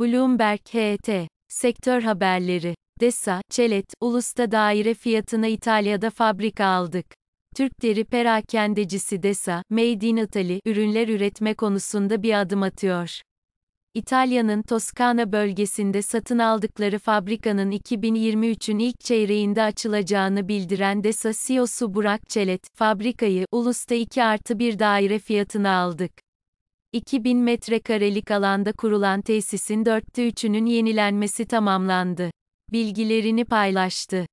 Bloomberg HT, Sektör Haberleri, DESA, Çelet, Ulus'ta daire fiyatına İtalya'da fabrika aldık. Türk deri perakendecisi DESA, Made in Italy, ürünler üretme konusunda bir adım atıyor. İtalya'nın Toskana bölgesinde satın aldıkları fabrikanın 2023'ün ilk çeyreğinde açılacağını bildiren DESA CEO'su Burak Çelet, fabrikayı, Ulus'ta 2 artı 1 daire fiyatına aldık. 2000 metrekarelik alanda kurulan tesisin dörtte üçünün yenilenmesi tamamlandı. Bilgilerini paylaştı.